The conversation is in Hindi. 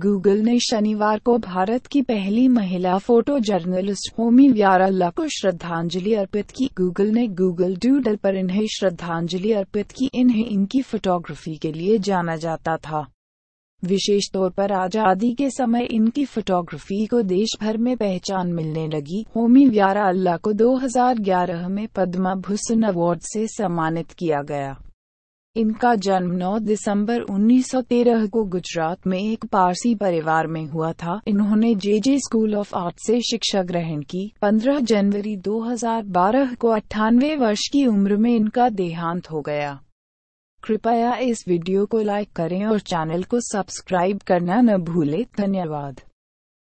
गूगल ने शनिवार को भारत की पहली महिला फोटो जर्नलिस्ट होमी व्यारल्ला को श्रद्धांजलि अर्पित की गूगल ने गूगल डूडल पर इन्हें श्रद्धांजलि अर्पित की इन्हें इनकी फोटोग्राफी के लिए जाना जाता था विशेष तौर पर आजादी के समय इनकी फोटोग्राफी को देश भर में पहचान मिलने लगी होमी व्यारा अल्लाह को 2011 में पद्मा भूषण अवार्ड से सम्मानित किया गया इनका जन्म 9 दिसंबर 1913 को गुजरात में एक पारसी परिवार में हुआ था इन्होंने J J school of art से शिक्षा ग्रहण की 15 जनवरी 2012 को अट्ठानवे वर्ष की उम्र में इनका देहांत हो गया कृपया इस वीडियो को लाइक करें और चैनल को सब्सक्राइब करना न भूलें धन्यवाद